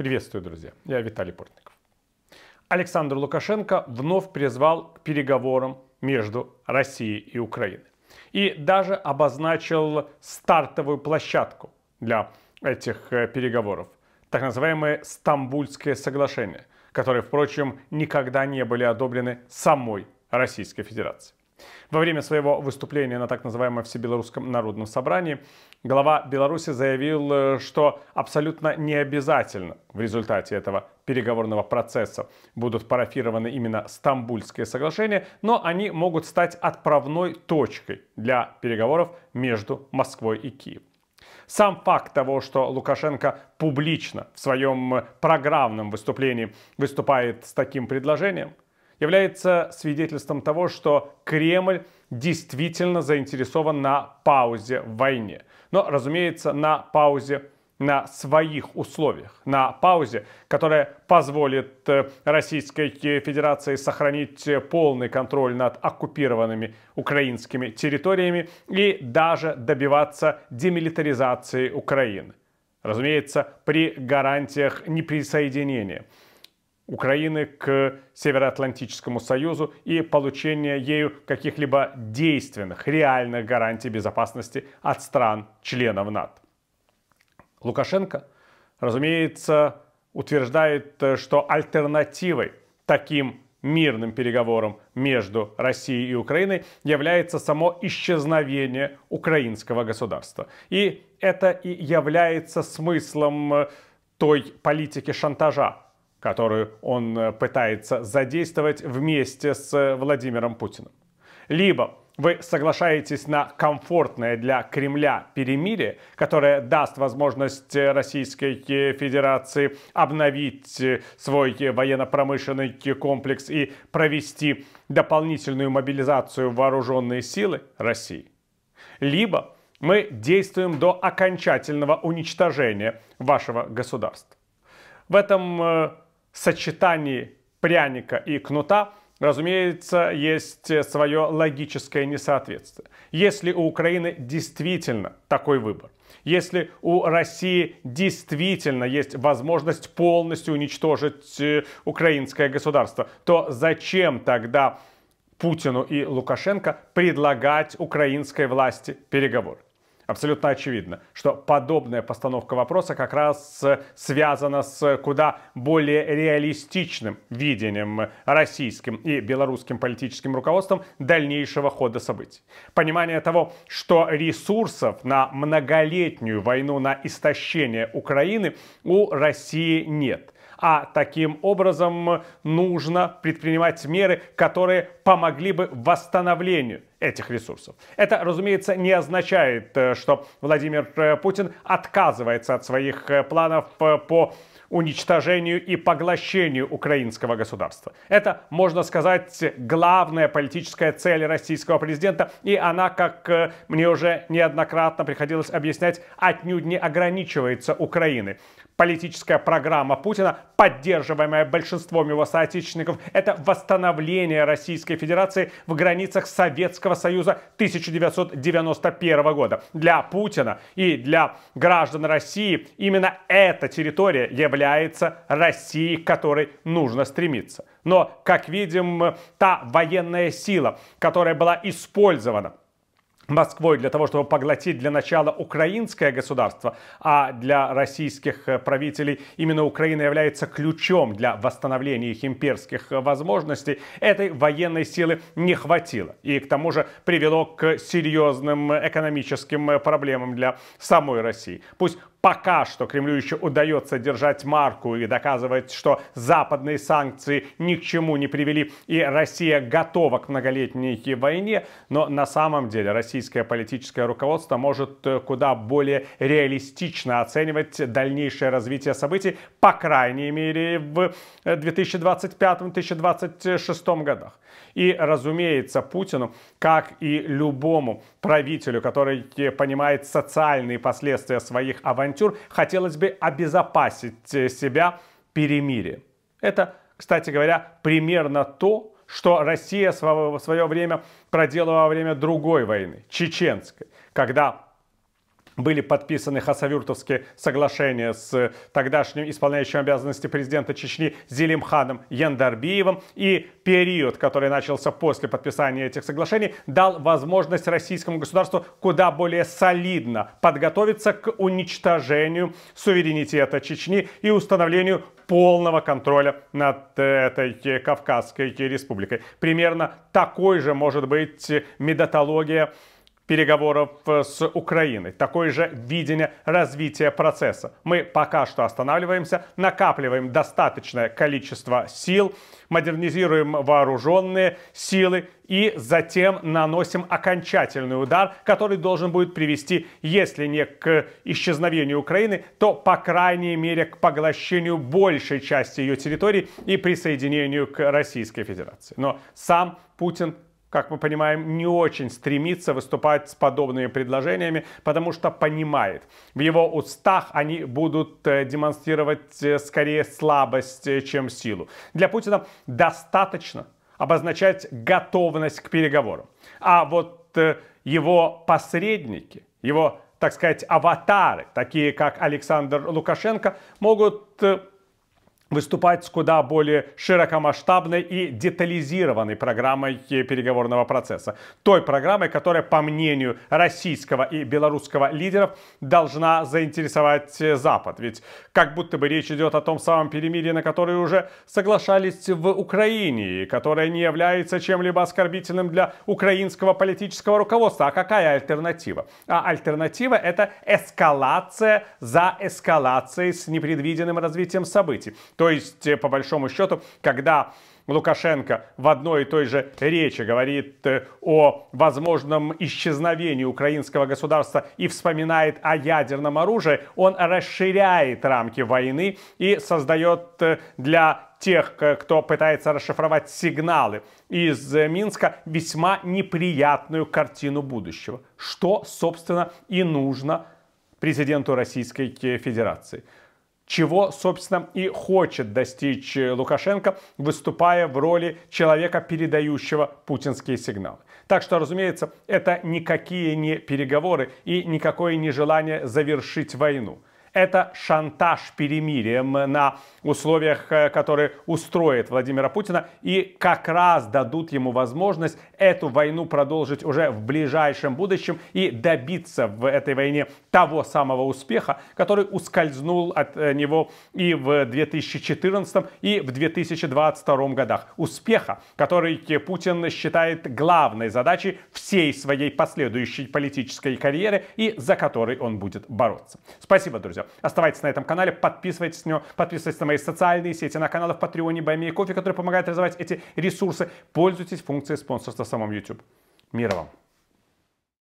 Приветствую, друзья. Я Виталий Портников. Александр Лукашенко вновь призвал к переговорам между Россией и Украиной. И даже обозначил стартовую площадку для этих э, переговоров. Так называемое Стамбульское соглашение, которое, впрочем, никогда не были одобрены самой Российской Федерацией. Во время своего выступления на так называемом Всебелорусском народном собрании Глава Беларуси заявил, э, что абсолютно не обязательно в результате этого переговорного процесса будут парафированы именно Стамбульские соглашения, но они могут стать отправной точкой для переговоров между Москвой и Киевом. Сам факт того, что Лукашенко публично в своем э, программном выступлении выступает с таким предложением, является свидетельством того, что Кремль действительно заинтересован на паузе в войне. Но, разумеется, на паузе на своих условиях, на паузе, которая позволит э, Российской Федерации сохранить полный контроль над оккупированными украинскими территориями и даже добиваться демилитаризации Украины. Разумеется, при гарантиях неприсоединения – Украины к Североатлантическому Союзу и получение ею каких-либо действенных, реальных гарантий безопасности от стран-членов НАТО. Лукашенко, разумеется, утверждает, что альтернативой таким мирным переговорам между Россией и Украиной является само исчезновение украинского государства. И это и является смыслом э, той политики шантажа, которую он э, пытается задействовать вместе с э, Владимиром Путиным. Либо вы соглашаетесь на комфортное для Кремля перемирие, которое даст возможность э, Российской Федерации обновить свой военно-промышленный комплекс и провести дополнительную мобилизацию вооруженной силы России. Либо мы действуем до окончательного уничтожения вашего государства. В этом сочетании пряника и кнута, разумеется, есть свое логическое несоответствие. Если у Украины действительно такой выбор, если у России действительно есть возможность полностью уничтожить э, украинское государство, то зачем тогда Путину и Лукашенко предлагать украинской власти переговоры? абсолютно очевидно, что подобная постановка вопроса как раз э, связана с э, куда более реалистичным видением э, российским и белорусским политическим руководством дальнейшего хода событий. Понимание того, что ресурсов на многолетнюю войну на истощение Украины у России нет – а таким образом нужно предпринимать меры, которые помогли бы восстановлению этих ресурсов. Это, разумеется, не означает, э, что Владимир э, Путин отказывается от своих э, планов по уничтожению и поглощению украинского государства. Это, можно сказать, главная политическая цель российского президента, и она, как мне уже неоднократно приходилось объяснять, отнюдь не ограничивается Украиной. Политическая программа Путина, поддерживаемая большинством его соотечественников, это восстановление Российской Федерации в границах Советского Союза 1991 года. Для Путина и для граждан России именно эта территория является Россией, к которой нужно стремиться. Но, как видим, та военная сила, которая была использована Москвой для того, чтобы поглотить для начала украинское государство, а для российских э, правителей именно Украина является ключом для восстановления их имперских э, возможностей, этой военной силы не хватило. И к тому же привело к серьезным э, экономическим проблемам для самой России. Пусть Пока что Кремлю еще удается держать марку и доказывать, что западные санкции ни к чему не привели и Россия готова к многолетней войне, но на самом деле российское политическое руководство может э, куда более реалистично оценивать дальнейшее развитие событий, по крайней мере в 2025-2026 э, годах. И, разумеется, Путину, как и любому правителю, который э, понимает социальные последствия своих авантюр, авантюр, хотелось бы обезопасить э, себя перемирие. Это, кстати говоря, примерно то, что Россия в свое время проделала во время другой войны, чеченской, когда были подписаны хасавюртовские соглашения с тогдашним исполняющим обязанности президента Чечни Зелимханом Яндарбиевым. И период, который начался после подписания этих соглашений, дал возможность российскому государству куда более солидно подготовиться к уничтожению суверенитета Чечни и установлению полного контроля над э, этой Кавказской республикой. Примерно такой же может быть методология переговоров э, с Украиной. Такое же видение развития процесса. Мы пока что останавливаемся, накапливаем достаточное количество сил, модернизируем вооруженные силы и затем наносим окончательный удар, который должен будет привести, если не к исчезновению Украины, то, по крайней мере, к поглощению большей части ее территории и присоединению к Российской Федерации. Но сам Путин как мы понимаем, не очень стремится выступать с подобными предложениями, потому что понимает, в его устах они будут э, демонстрировать э, скорее слабость, э, чем силу. Для Путина достаточно обозначать готовность к переговорам. А вот его посредники, его, так сказать, аватары, такие как Александр Лукашенко, могут выступать с куда более широкомасштабной и детализированной программой э, переговорного процесса. Той программой, которая, по мнению российского и белорусского лидеров, должна заинтересовать э, Запад. Ведь как будто бы речь идет о том самом перемирии, на которое уже соглашались в Украине, и которое не является чем-либо оскорбительным для украинского политического руководства. А какая альтернатива? А альтернатива это эскалация за эскалацией с непредвиденным развитием событий. То есть, э, по большому счету, когда Лукашенко в одной и той же речи говорит э, о возможном исчезновении украинского государства и вспоминает о ядерном оружии, он расширяет рамки войны и создает э, для тех, кто пытается расшифровать сигналы из Минска, весьма неприятную картину будущего. Что, собственно, и нужно президенту Российской Федерации чего, собственно, и хочет достичь э, Лукашенко, выступая в роли человека, передающего путинские сигналы. Так что, разумеется, это никакие не переговоры и никакое не желание завершить войну. Это шантаж перемирием на условиях, э, которые устроит Владимира Путина и как раз дадут ему возможность эту войну продолжить уже в ближайшем будущем и добиться в этой войне того самого успеха, который ускользнул от э, него и в 2014 и в 2022 годах. Успеха, который Путин считает главной задачей всей своей последующей политической карьеры и за который он будет бороться. Спасибо, друзья видео. Оставайтесь на этом канале, подписывайтесь на него, подписывайтесь на мои социальные сети, на каналы в Патреоне, Байме и Кофе, которые помогают развивать эти ресурсы. Пользуйтесь функцией спонсорства в самом YouTube. Мира вам!